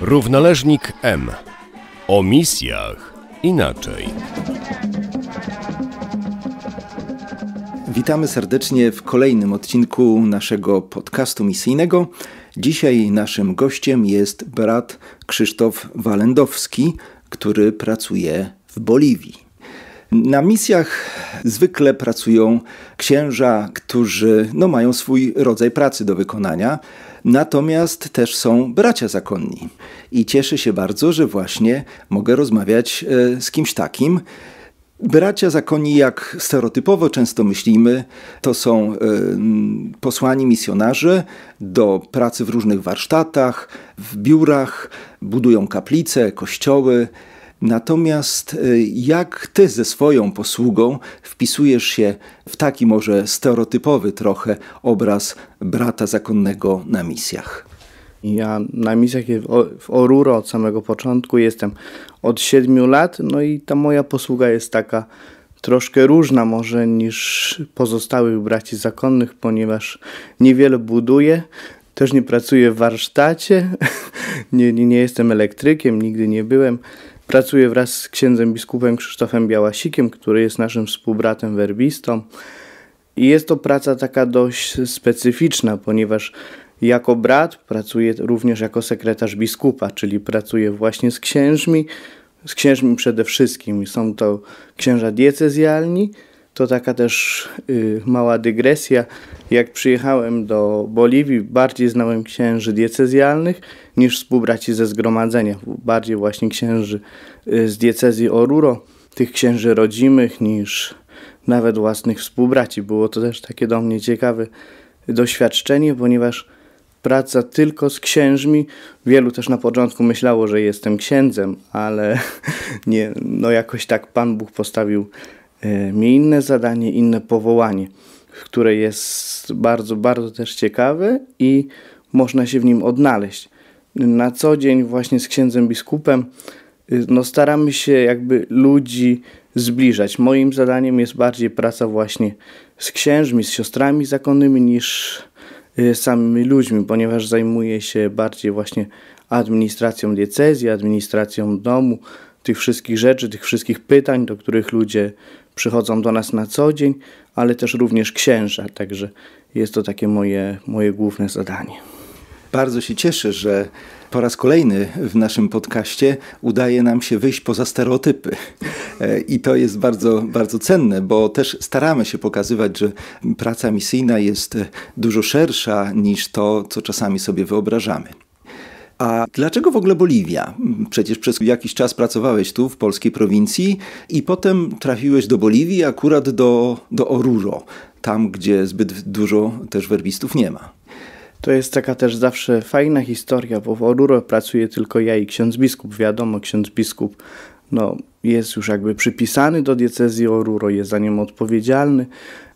Równoleżnik M. O misjach inaczej. Witamy serdecznie w kolejnym odcinku naszego podcastu misyjnego. Dzisiaj naszym gościem jest brat Krzysztof Walendowski, który pracuje w Boliwii. Na misjach zwykle pracują księża, którzy no, mają swój rodzaj pracy do wykonania. Natomiast też są bracia zakonni. I cieszę się bardzo, że właśnie mogę rozmawiać e, z kimś takim. Bracia zakonni, jak stereotypowo często myślimy, to są e, posłani misjonarze do pracy w różnych warsztatach, w biurach, budują kaplice, kościoły, Natomiast y, jak ty ze swoją posługą wpisujesz się w taki może stereotypowy trochę obraz brata zakonnego na misjach? Ja na misjach w Oruro od samego początku jestem od siedmiu lat, no i ta moja posługa jest taka troszkę różna może niż pozostałych braci zakonnych, ponieważ niewiele buduję, też nie pracuję w warsztacie, nie, nie, nie jestem elektrykiem, nigdy nie byłem. Pracuję wraz z księdzem biskupem Krzysztofem Białasikiem, który jest naszym współbratem werbistą. I jest to praca taka dość specyficzna, ponieważ jako brat pracuję również jako sekretarz biskupa, czyli pracuję właśnie z księżmi, z księżmi przede wszystkim. Są to księża diecezjalni, to taka też y, mała dygresja. Jak przyjechałem do Boliwii, bardziej znałem księży diecezjalnych niż współbraci ze zgromadzenia. Bardziej właśnie księży y, z diecezji Oruro, tych księży rodzimych niż nawet własnych współbraci. Było to też takie do mnie ciekawe doświadczenie, ponieważ praca tylko z księżmi. Wielu też na początku myślało, że jestem księdzem, ale nie, no jakoś tak Pan Bóg postawił E, miał inne zadanie, inne powołanie, które jest bardzo, bardzo też ciekawe i można się w nim odnaleźć. Na co dzień właśnie z księdzem biskupem y, no staramy się jakby ludzi zbliżać. Moim zadaniem jest bardziej praca właśnie z księżmi, z siostrami zakonnymi niż y, samymi ludźmi, ponieważ zajmuję się bardziej właśnie administracją diecezji, administracją domu, tych wszystkich rzeczy, tych wszystkich pytań, do których ludzie przychodzą do nas na co dzień, ale też również księża, także jest to takie moje, moje główne zadanie. Bardzo się cieszę, że po raz kolejny w naszym podcaście udaje nam się wyjść poza stereotypy. E, I to jest bardzo, bardzo cenne, bo też staramy się pokazywać, że praca misyjna jest dużo szersza niż to, co czasami sobie wyobrażamy. A dlaczego w ogóle Boliwia? Przecież przez jakiś czas pracowałeś tu w polskiej prowincji i potem trafiłeś do Boliwii, akurat do, do Oruro, tam gdzie zbyt dużo też werbistów nie ma. To jest taka też zawsze fajna historia, bo w Oruro pracuje tylko ja i ksiądz biskup. Wiadomo, ksiądz biskup no, jest już jakby przypisany do diecezji Oruro, jest za nią odpowiedzialny,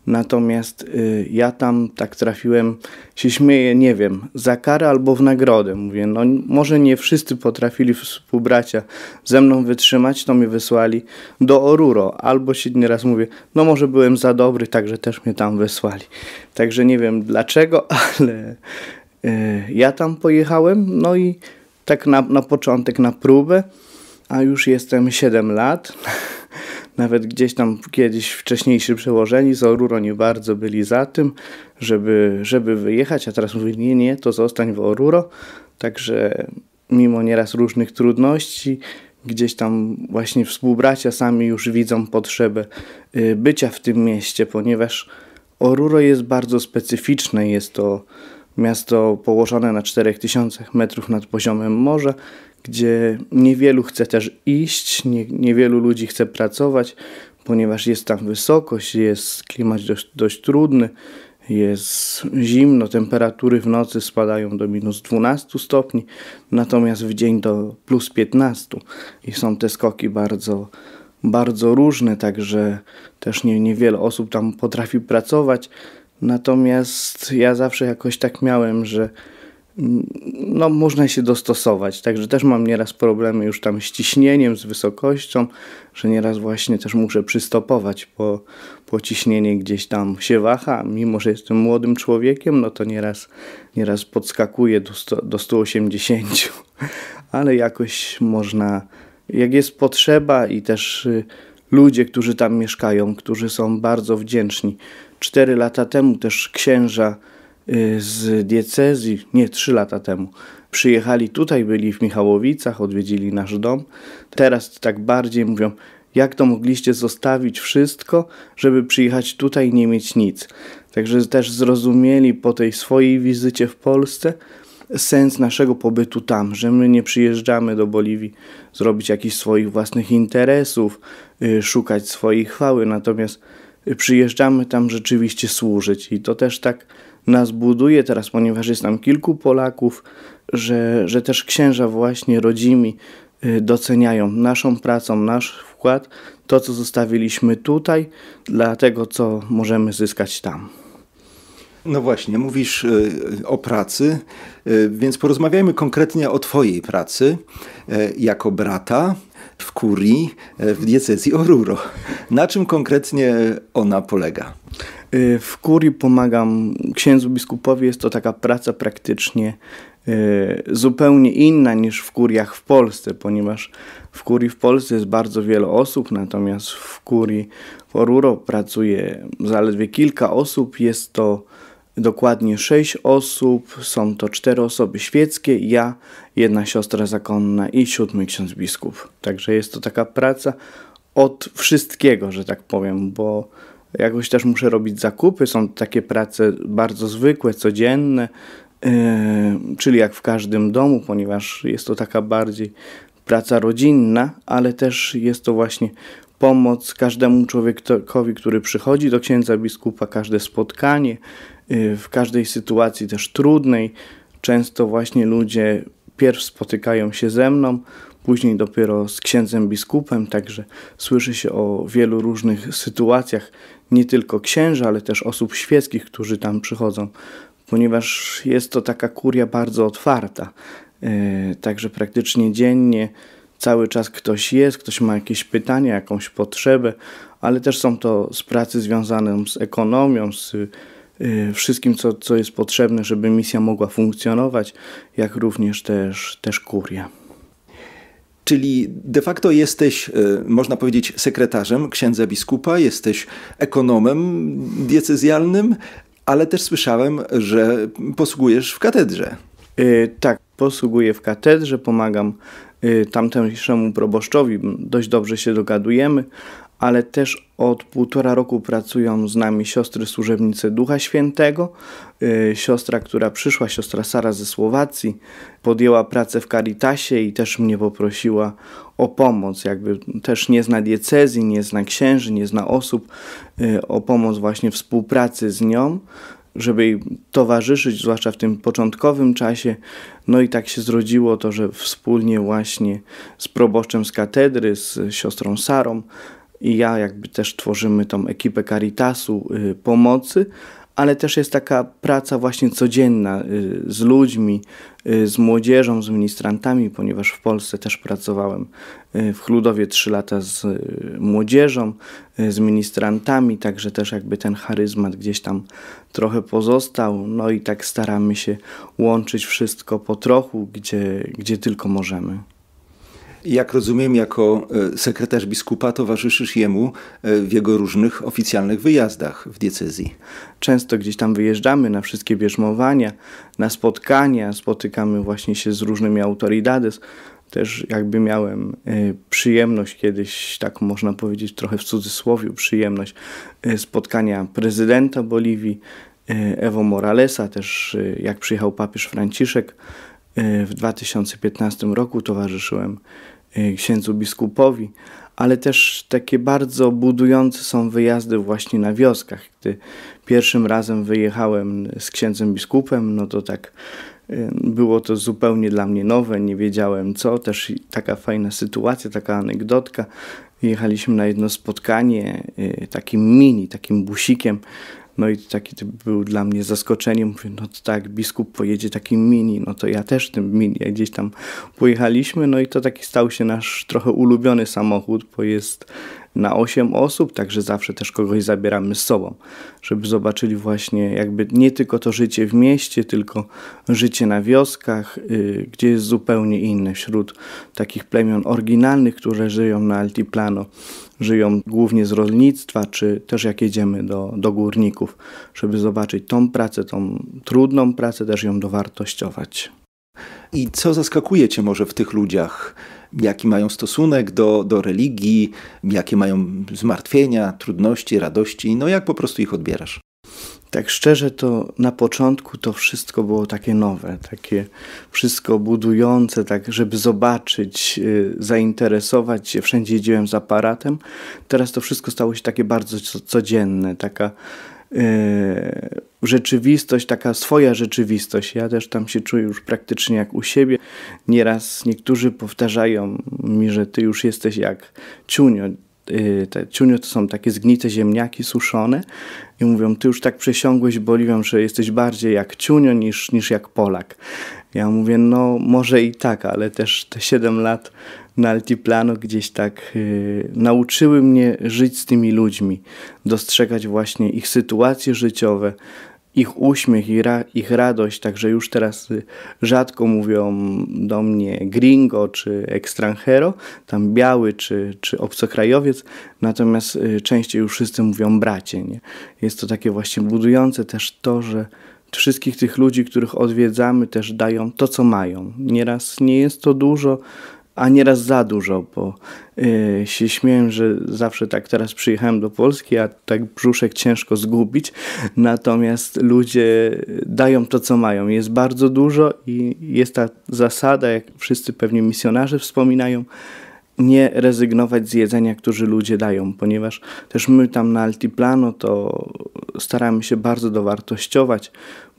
Natomiast y, ja tam tak trafiłem, się śmieję, nie wiem, za karę albo w nagrodę. Mówię, no może nie wszyscy potrafili współbracia ze mną wytrzymać, to mnie wysłali do Oruro. Albo się nieraz mówię, no może byłem za dobry, także też mnie tam wysłali. Także nie wiem dlaczego, ale y, ja tam pojechałem, no i tak na, na początek na próbę, a już jestem 7 lat. Nawet gdzieś tam kiedyś wcześniejsi przełożeni z Oruro nie bardzo byli za tym, żeby, żeby wyjechać, a teraz mówili, nie, nie, to zostań w Oruro. Także mimo nieraz różnych trudności, gdzieś tam właśnie współbracia sami już widzą potrzebę y, bycia w tym mieście, ponieważ Oruro jest bardzo specyficzne. Jest to miasto położone na 4000 metrów nad poziomem morza gdzie niewielu chce też iść, nie, niewielu ludzi chce pracować, ponieważ jest tam wysokość, jest klimat dość, dość trudny, jest zimno, temperatury w nocy spadają do minus 12 stopni, natomiast w dzień do plus 15 i są te skoki bardzo, bardzo różne, także też nie, niewiele osób tam potrafi pracować. Natomiast ja zawsze jakoś tak miałem, że no, można się dostosować. Także też mam nieraz problemy już tam z ciśnieniem, z wysokością, że nieraz właśnie też muszę przystopować, bo, bo ciśnienie gdzieś tam się waha. Mimo, że jestem młodym człowiekiem, no to nieraz, nieraz podskakuję do, sto do 180, ale jakoś można, jak jest potrzeba i też y, ludzie, którzy tam mieszkają, którzy są bardzo wdzięczni. Cztery lata temu też księża Y, z diecezji, nie, trzy lata temu, przyjechali tutaj, byli w Michałowicach, odwiedzili nasz dom. Teraz tak bardziej mówią, jak to mogliście zostawić wszystko, żeby przyjechać tutaj i nie mieć nic. Także też zrozumieli po tej swojej wizycie w Polsce sens naszego pobytu tam, że my nie przyjeżdżamy do Boliwii zrobić jakichś swoich własnych interesów, y, szukać swojej chwały, natomiast przyjeżdżamy tam rzeczywiście służyć i to też tak nas buduje teraz, ponieważ jest tam kilku Polaków, że, że też księża właśnie rodzimi y, doceniają naszą pracą, nasz wkład, to co zostawiliśmy tutaj, dla tego co możemy zyskać tam. No właśnie, mówisz y, o pracy, y, więc porozmawiajmy konkretnie o Twojej pracy jako brata w kurii w diecezji Oruro. Na czym konkretnie ona polega? Y, w kurii pomagam księdzu biskupowi, jest to taka praca praktycznie y, zupełnie inna niż w kuriach w Polsce, ponieważ w kurii w Polsce jest bardzo wiele osób, natomiast w kurii w Oruro pracuje zaledwie kilka osób. Jest to dokładnie sześć osób, są to cztery osoby świeckie, ja, jedna siostra zakonna i siódmy ksiądz biskup. Także jest to taka praca od wszystkiego, że tak powiem, bo jakoś też muszę robić zakupy. Są takie prace bardzo zwykłe, codzienne, yy, czyli jak w każdym domu, ponieważ jest to taka bardziej praca rodzinna, ale też jest to właśnie pomoc każdemu człowiekowi, który przychodzi do księdza biskupa, każde spotkanie, yy, w każdej sytuacji też trudnej. Często właśnie ludzie pierw spotykają się ze mną, później dopiero z księdzem biskupem, także słyszy się o wielu różnych sytuacjach, nie tylko księży, ale też osób świeckich, którzy tam przychodzą, ponieważ jest to taka kuria bardzo otwarta. E, także praktycznie dziennie cały czas ktoś jest, ktoś ma jakieś pytanie, jakąś potrzebę, ale też są to z pracy związane z ekonomią, z e, wszystkim, co, co jest potrzebne, żeby misja mogła funkcjonować, jak również też, też kuria. Czyli de facto jesteś, e, można powiedzieć, sekretarzem księdza biskupa, jesteś ekonomem diecezjalnym, ale też słyszałem, że posługujesz w katedrze. Yy, tak, posługuję w katedrze, pomagam e, tamtejszemu proboszczowi, dość dobrze się dogadujemy, ale też od półtora roku pracują z nami siostry służebnice Ducha Świętego. Y, siostra, która przyszła, siostra Sara ze Słowacji, podjęła pracę w Caritasie i też mnie poprosiła o pomoc. Jakby też nie zna diecezji, nie zna księży, nie zna osób, y, o pomoc właśnie współpracy z nią żeby jej towarzyszyć, zwłaszcza w tym początkowym czasie. No i tak się zrodziło to, że wspólnie właśnie z proboszczem z katedry, z siostrą Sarą, i ja jakby też tworzymy tą ekipę Caritasu y, pomocy, ale też jest taka praca właśnie codzienna y, z ludźmi, y, z młodzieżą, z ministrantami, ponieważ w Polsce też pracowałem w Chludowie 3 lata z młodzieżą, z ministrantami, także też jakby ten charyzmat gdzieś tam trochę pozostał. No i tak staramy się łączyć wszystko po trochu, gdzie, gdzie tylko możemy. Jak rozumiem, jako e, sekretarz biskupa towarzyszysz jemu e, w jego różnych oficjalnych wyjazdach w diecezji. Często gdzieś tam wyjeżdżamy na wszystkie bierzmowania, na spotkania, spotykamy właśnie się z różnymi autoridades. Też jakby miałem e, przyjemność kiedyś, tak można powiedzieć trochę w cudzysłowie, przyjemność spotkania prezydenta Boliwii, Evo Moralesa, też jak przyjechał papież Franciszek, w 2015 roku towarzyszyłem e, księdzu biskupowi, ale też takie bardzo budujące są wyjazdy właśnie na wioskach. Gdy pierwszym razem wyjechałem z księdzem biskupem, no to tak e, było to zupełnie dla mnie nowe, nie wiedziałem co. Też taka fajna sytuacja, taka anegdotka. Jechaliśmy na jedno spotkanie e, takim mini, takim busikiem no i taki był dla mnie zaskoczeniem. Mówię, no tak, biskup pojedzie takim mini, no to ja też tym mini. Ja gdzieś tam pojechaliśmy, no i to taki stał się nasz trochę ulubiony samochód, bo jest na 8 osób, także zawsze też kogoś zabieramy z sobą, żeby zobaczyli właśnie jakby nie tylko to życie w mieście, tylko życie na wioskach, y, gdzie jest zupełnie inne wśród takich plemion oryginalnych, które żyją na Altiplano. Żyją głównie z rolnictwa, czy też jak jedziemy do, do górników, żeby zobaczyć tą pracę, tą trudną pracę, też ją dowartościować. I co zaskakuje Cię może w tych ludziach? jaki mają stosunek do, do religii, jakie mają zmartwienia, trudności, radości, no jak po prostu ich odbierasz? Tak szczerze, to na początku to wszystko było takie nowe, takie wszystko budujące, tak, żeby zobaczyć, y, zainteresować się. Wszędzie jeździłem z aparatem. Teraz to wszystko stało się takie bardzo codzienne, taka E, rzeczywistość, taka swoja rzeczywistość. Ja też tam się czuję już praktycznie jak u siebie. Nieraz niektórzy powtarzają mi, że ty już jesteś jak ciunio. E, te ciunio to są takie zgnite ziemniaki suszone i mówią, ty już tak przesiągłeś Boliwią, że jesteś bardziej jak ciunio niż, niż jak Polak. Ja mówię, no może i tak, ale też te 7 lat na Altiplano gdzieś tak yy, nauczyły mnie żyć z tymi ludźmi, dostrzegać właśnie ich sytuacje życiowe, ich uśmiech, ich, ra ich radość. Także już teraz y, rzadko mówią do mnie gringo czy extranjero, tam biały czy, czy obcokrajowiec, natomiast y, częściej już wszyscy mówią bracie. Nie? Jest to takie właśnie budujące też to, że wszystkich tych ludzi, których odwiedzamy, też dają to, co mają. Nieraz nie jest to dużo, a nieraz za dużo, bo yy, się śmieję, że zawsze tak teraz przyjechałem do Polski, a tak brzuszek ciężko zgubić, natomiast ludzie dają to, co mają. Jest bardzo dużo i jest ta zasada, jak wszyscy pewnie misjonarze wspominają, nie rezygnować z jedzenia, które ludzie dają, ponieważ też my tam na Altiplano to staramy się bardzo dowartościować,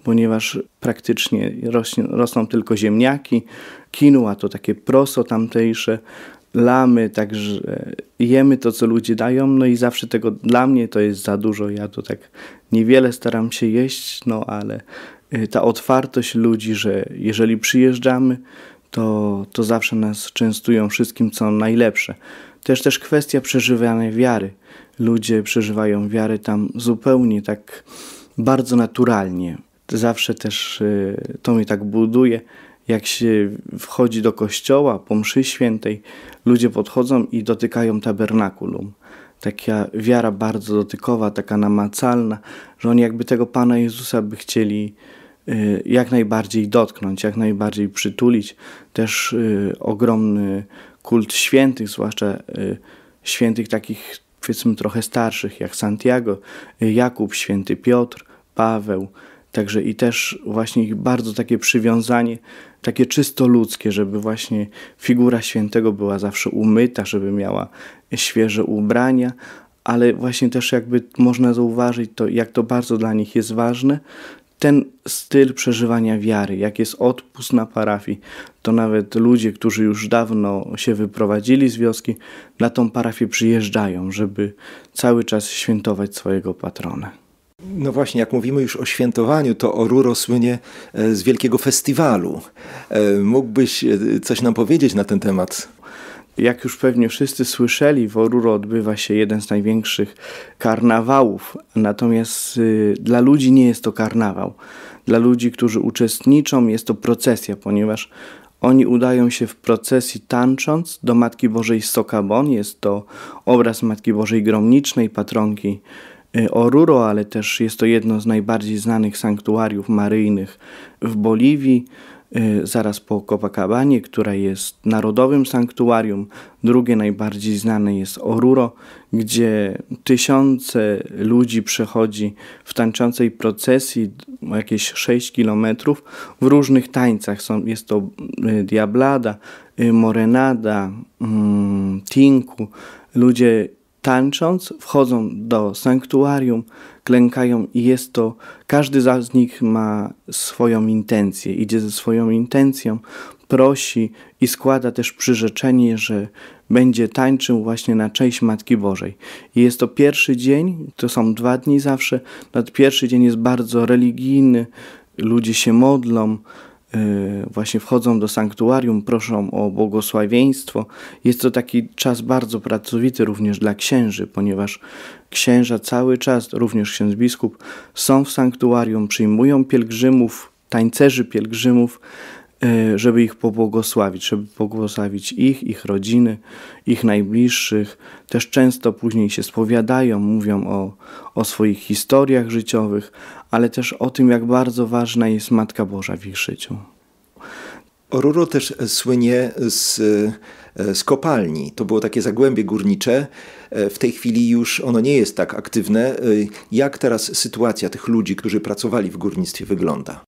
ponieważ praktycznie rośnie, rosną tylko ziemniaki, kinua to takie proso tamtejsze, lamy, także jemy to, co ludzie dają, no i zawsze tego dla mnie to jest za dużo, ja to tak niewiele staram się jeść, no ale y, ta otwartość ludzi, że jeżeli przyjeżdżamy, to, to zawsze nas częstują wszystkim, co najlepsze. Też też kwestia przeżywanej wiary. Ludzie przeżywają wiary tam zupełnie tak bardzo naturalnie zawsze też y, to mi tak buduje. Jak się wchodzi do kościoła po mszy świętej, ludzie podchodzą i dotykają tabernakulum. Taka wiara bardzo dotykowa, taka namacalna, że oni jakby tego Pana Jezusa by chcieli y, jak najbardziej dotknąć, jak najbardziej przytulić. Też y, ogromny kult świętych, zwłaszcza świętych takich powiedzmy trochę starszych, jak Santiago, Jakub, święty Piotr, Paweł, Także i też właśnie bardzo takie przywiązanie, takie czysto ludzkie, żeby właśnie figura świętego była zawsze umyta, żeby miała świeże ubrania, ale właśnie też jakby można zauważyć to, jak to bardzo dla nich jest ważne, ten styl przeżywania wiary, jak jest odpust na parafii, to nawet ludzie, którzy już dawno się wyprowadzili z wioski, na tą parafię przyjeżdżają, żeby cały czas świętować swojego patrona. No właśnie, jak mówimy już o świętowaniu, to Oruro słynie e, z wielkiego festiwalu. E, mógłbyś e, coś nam powiedzieć na ten temat? Jak już pewnie wszyscy słyszeli, w Oruro odbywa się jeden z największych karnawałów, natomiast y, dla ludzi nie jest to karnawał. Dla ludzi, którzy uczestniczą, jest to procesja, ponieważ oni udają się w procesji tancząc do Matki Bożej Sokabon. Jest to obraz Matki Bożej Gromnicznej, patronki Y, Oruro, ale też jest to jedno z najbardziej znanych sanktuariów maryjnych w Boliwii, y, zaraz po Copacabanie, która jest narodowym sanktuarium. Drugie najbardziej znane jest Oruro, gdzie tysiące ludzi przechodzi w tańczącej procesji jakieś 6 kilometrów w różnych tańcach. Są, jest to y, diablada, morenada, mm, tinku. Ludzie Tańcząc, wchodzą do sanktuarium, klękają i jest to, każdy z nich ma swoją intencję, idzie ze swoją intencją, prosi i składa też przyrzeczenie, że będzie tańczył właśnie na cześć Matki Bożej. I jest to pierwszy dzień, to są dwa dni zawsze, ten pierwszy dzień jest bardzo religijny, ludzie się modlą, Y, właśnie wchodzą do sanktuarium, proszą o błogosławieństwo. Jest to taki czas bardzo pracowity również dla księży, ponieważ księża cały czas, również ksiądz biskup, są w sanktuarium, przyjmują pielgrzymów, tańcerzy pielgrzymów, E, żeby ich pobłogosławić, żeby pobłogosławić ich, ich rodziny, ich najbliższych. Też często później się spowiadają, mówią o, o swoich historiach życiowych, ale też o tym, jak bardzo ważna jest Matka Boża w ich życiu. Oruro też słynie z, e, z kopalni. To było takie zagłębie górnicze. E, w tej chwili już ono nie jest tak aktywne. Jak teraz sytuacja tych ludzi, którzy pracowali w górnictwie, wygląda?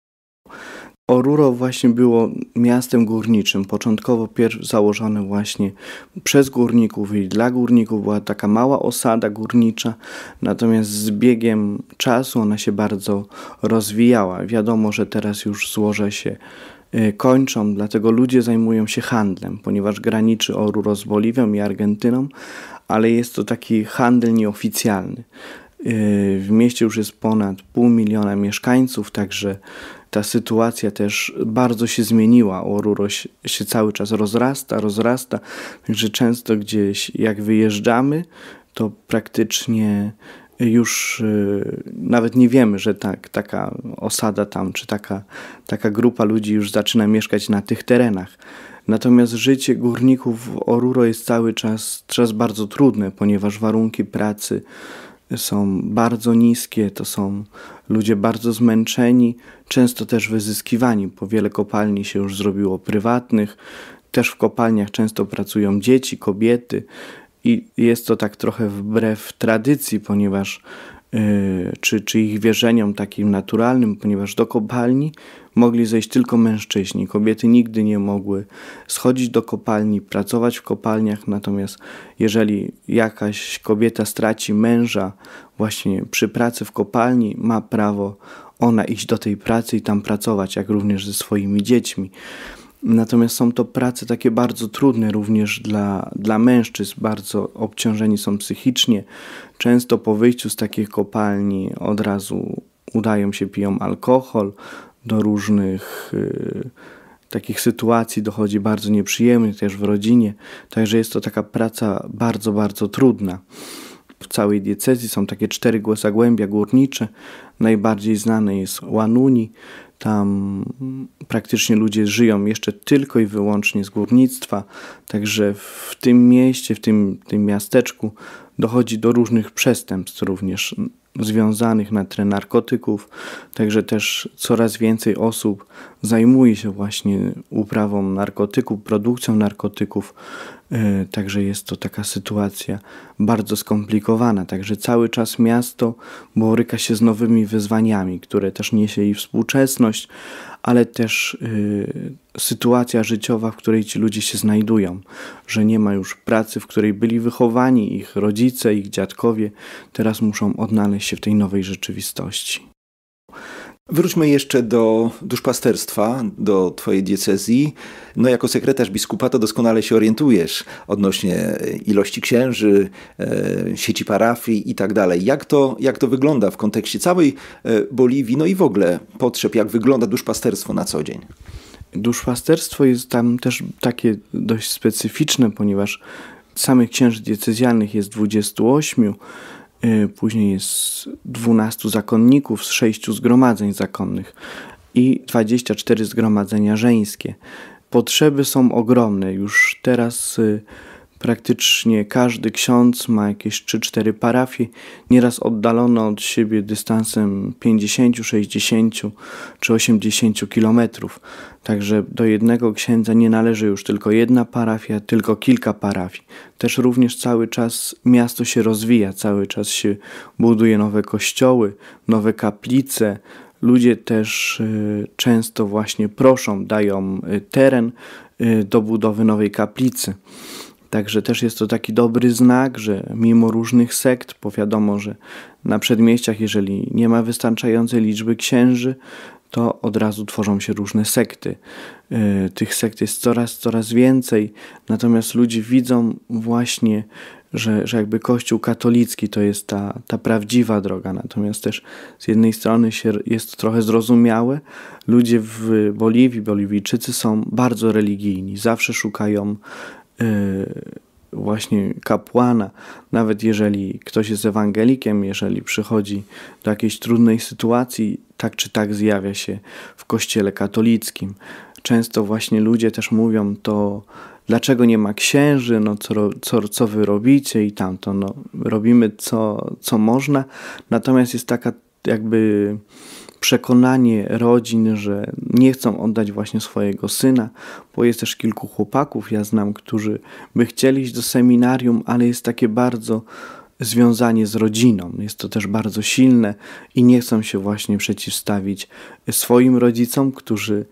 Oruro właśnie było miastem górniczym, początkowo pierw założone właśnie przez górników i dla górników była taka mała osada górnicza, natomiast z biegiem czasu ona się bardzo rozwijała. Wiadomo, że teraz już złoże się y, kończą, dlatego ludzie zajmują się handlem, ponieważ graniczy Oruro z Boliwią i Argentyną, ale jest to taki handel nieoficjalny. Y, w mieście już jest ponad pół miliona mieszkańców, także ta sytuacja też bardzo się zmieniła. Oruro się cały czas rozrasta, rozrasta, także często gdzieś jak wyjeżdżamy, to praktycznie już y, nawet nie wiemy, że tak, taka osada tam, czy taka, taka grupa ludzi już zaczyna mieszkać na tych terenach. Natomiast życie górników w Oruro jest cały czas, czas bardzo trudne, ponieważ warunki pracy są bardzo niskie, to są ludzie bardzo zmęczeni, często też wyzyskiwani, bo wiele kopalni się już zrobiło prywatnych. Też w kopalniach często pracują dzieci, kobiety, i jest to tak trochę wbrew tradycji, ponieważ Y, czy, czy ich wierzeniom takim naturalnym, ponieważ do kopalni mogli zejść tylko mężczyźni. Kobiety nigdy nie mogły schodzić do kopalni, pracować w kopalniach, natomiast jeżeli jakaś kobieta straci męża właśnie przy pracy w kopalni, ma prawo ona iść do tej pracy i tam pracować, jak również ze swoimi dziećmi. Natomiast są to prace takie bardzo trudne również dla, dla mężczyzn, bardzo obciążeni są psychicznie. Często po wyjściu z takich kopalni od razu udają się, piją alkohol, do różnych y, takich sytuacji dochodzi bardzo nieprzyjemnych też w rodzinie. Także jest to taka praca bardzo, bardzo trudna w całej diecezji. Są takie cztery głębia górnicze. Najbardziej znany jest Łanuni. Tam praktycznie ludzie żyją jeszcze tylko i wyłącznie z górnictwa. Także w tym mieście, w tym, tym miasteczku dochodzi do różnych przestępstw również związanych na tle narkotyków, także też coraz więcej osób zajmuje się właśnie uprawą narkotyków, produkcją narkotyków, e, także jest to taka sytuacja bardzo skomplikowana, także cały czas miasto boryka się z nowymi wyzwaniami, które też niesie i współczesność, ale też y, sytuacja życiowa, w której ci ludzie się znajdują, że nie ma już pracy, w której byli wychowani ich rodzice, ich dziadkowie, teraz muszą odnaleźć się w tej nowej rzeczywistości. Wróćmy jeszcze do duszpasterstwa, do Twojej diecezji. No, jako sekretarz biskupa to doskonale się orientujesz odnośnie e, ilości księży, e, sieci parafii i tak dalej. Jak to, jak to wygląda w kontekście całej e, Boliwii, no i w ogóle potrzeb, jak wygląda duszpasterstwo na co dzień? Duszpasterstwo jest tam też takie dość specyficzne, ponieważ samych księży diecezjalnych jest 28 Y, później jest 12 zakonników z 6 zgromadzeń zakonnych i 24 zgromadzenia żeńskie. Potrzeby są ogromne. Już teraz y, Praktycznie każdy ksiądz ma jakieś 3-4 parafie, nieraz oddalone od siebie dystansem 50, 60 czy 80 kilometrów. Także do jednego księdza nie należy już tylko jedna parafia, tylko kilka parafii. Też również cały czas miasto się rozwija, cały czas się buduje nowe kościoły, nowe kaplice, ludzie też e, często właśnie proszą, dają e, teren e, do budowy nowej kaplicy. Także też jest to taki dobry znak, że mimo różnych sekt, powiadomo, że na przedmieściach, jeżeli nie ma wystarczającej liczby księży, to od razu tworzą się różne sekty. E, tych sekt jest coraz, coraz więcej, natomiast ludzie widzą właśnie, że, że jakby Kościół katolicki to jest ta, ta prawdziwa droga. Natomiast też z jednej strony się, jest to trochę zrozumiałe. Ludzie w Boliwii, Boliwijczycy są bardzo religijni, zawsze szukają Y, właśnie kapłana, nawet jeżeli ktoś jest ewangelikiem, jeżeli przychodzi do jakiejś trudnej sytuacji, tak czy tak zjawia się w kościele katolickim. Często właśnie ludzie też mówią to, dlaczego nie ma księży, no co, co, co wy robicie i tamto. No, robimy co, co można, natomiast jest taka jakby przekonanie rodzin, że nie chcą oddać właśnie swojego syna, bo jest też kilku chłopaków, ja znam, którzy by chcieli iść do seminarium, ale jest takie bardzo związanie z rodziną. Jest to też bardzo silne i nie chcą się właśnie przeciwstawić swoim rodzicom, którzy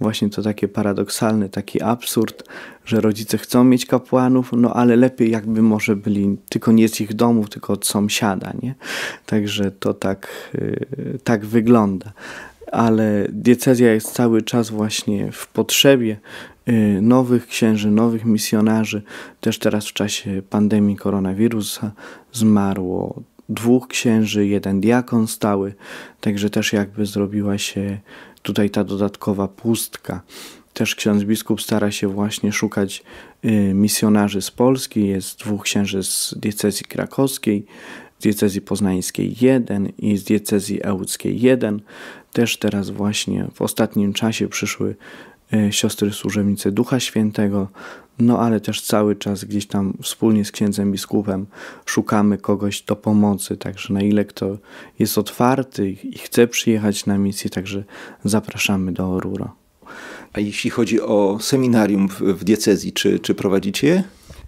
właśnie to takie paradoksalne, taki absurd, że rodzice chcą mieć kapłanów, no ale lepiej jakby może byli tylko nie z ich domów, tylko od sąsiada, nie? Także to tak, yy, tak wygląda. Ale diecezja jest cały czas właśnie w potrzebie y, nowych księży, nowych misjonarzy. Też teraz w czasie pandemii koronawirusa zmarło dwóch księży, jeden diakon stały, także też jakby zrobiła się tutaj ta dodatkowa pustka. Też ksiądz biskup stara się właśnie szukać y, misjonarzy z Polski. Jest dwóch księży z diecezji krakowskiej, z diecezji poznańskiej jeden i z diecezji ełckiej jeden. Też teraz właśnie w ostatnim czasie przyszły Y, siostry służebnice Ducha Świętego, no ale też cały czas gdzieś tam wspólnie z księdzem biskupem szukamy kogoś do pomocy, także na ile kto jest otwarty i chce przyjechać na misję, także zapraszamy do Oruro. A jeśli chodzi o seminarium w diecezji, czy, czy prowadzicie je?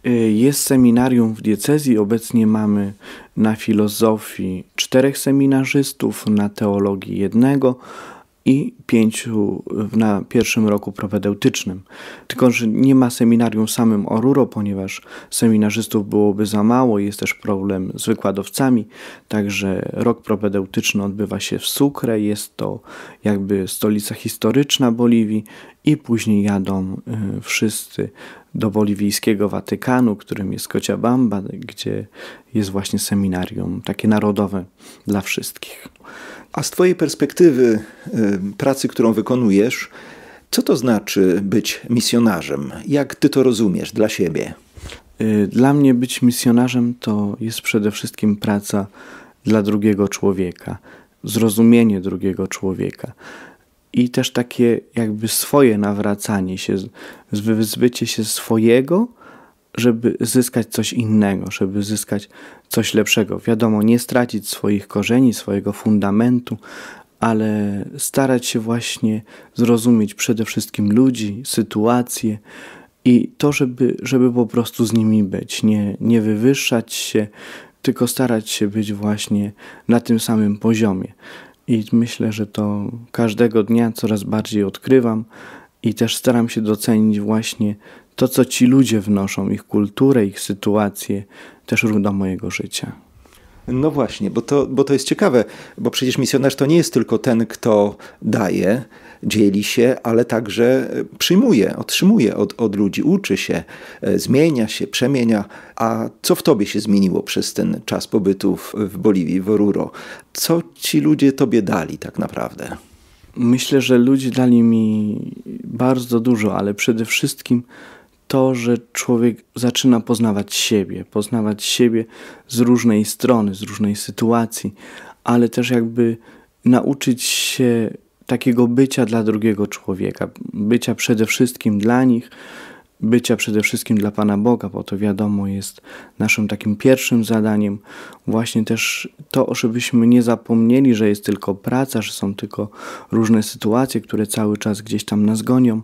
Y, jest seminarium w diecezji. Obecnie mamy na filozofii czterech seminarzystów, na teologii jednego, i pięciu na pierwszym roku propedeutycznym. Tylko, że nie ma seminarium samym Oruro, ponieważ seminarzystów byłoby za mało, jest też problem z wykładowcami, także rok propedeutyczny odbywa się w Sucre, jest to jakby stolica historyczna Boliwii i później jadą y, wszyscy do boliwijskiego Watykanu, którym jest Cochabamba, gdzie jest właśnie seminarium takie narodowe dla wszystkich. A z Twojej perspektywy y, pracy, którą wykonujesz, co to znaczy być misjonarzem? Jak Ty to rozumiesz dla siebie? Y, dla mnie być misjonarzem to jest przede wszystkim praca dla drugiego człowieka, zrozumienie drugiego człowieka i też takie jakby swoje nawracanie się, wyzbycie się swojego, żeby zyskać coś innego, żeby zyskać coś lepszego. Wiadomo, nie stracić swoich korzeni, swojego fundamentu, ale starać się właśnie zrozumieć przede wszystkim ludzi, sytuacje i to, żeby, żeby po prostu z nimi być, nie, nie wywyższać się, tylko starać się być właśnie na tym samym poziomie i myślę, że to każdego dnia coraz bardziej odkrywam i też staram się docenić właśnie to, co ci ludzie wnoszą, ich kulturę, ich sytuację, też do mojego życia. No właśnie, bo to, bo to jest ciekawe, bo przecież misjonarz to nie jest tylko ten, kto daje, dzieli się, ale także e, przyjmuje, otrzymuje od, od ludzi, uczy się, e, zmienia się, przemienia. A co w tobie się zmieniło przez ten czas pobytu w, w Boliwii, w Oruro? Co ci ludzie tobie dali tak naprawdę? Myślę, że ludzie dali mi bardzo dużo, ale przede wszystkim to, że człowiek zaczyna poznawać siebie, poznawać siebie z różnej strony, z różnej sytuacji, ale też jakby nauczyć się takiego bycia dla drugiego człowieka, bycia przede wszystkim dla nich, bycia przede wszystkim dla Pana Boga, bo to wiadomo jest naszym takim pierwszym zadaniem. Właśnie też to, żebyśmy nie zapomnieli, że jest tylko praca, że są tylko różne sytuacje, które cały czas gdzieś tam nas gonią,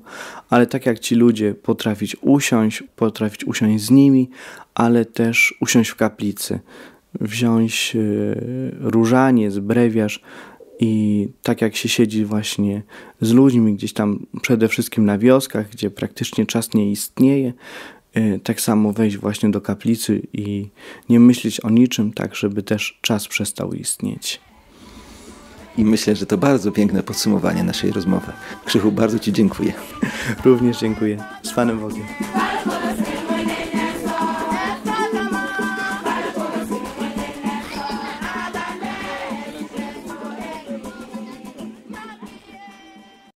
ale tak jak ci ludzie, potrafić usiąść, potrafić usiąść z nimi, ale też usiąść w kaplicy, wziąć e, różanie, brewiarz, i tak jak się siedzi właśnie z ludźmi, gdzieś tam przede wszystkim na wioskach, gdzie praktycznie czas nie istnieje, y, tak samo wejść właśnie do kaplicy i nie myśleć o niczym, tak żeby też czas przestał istnieć. I myślę, że to bardzo piękne podsumowanie naszej rozmowy. Krzychu, bardzo Ci dziękuję. Również dziękuję. Z Panem Bogiem.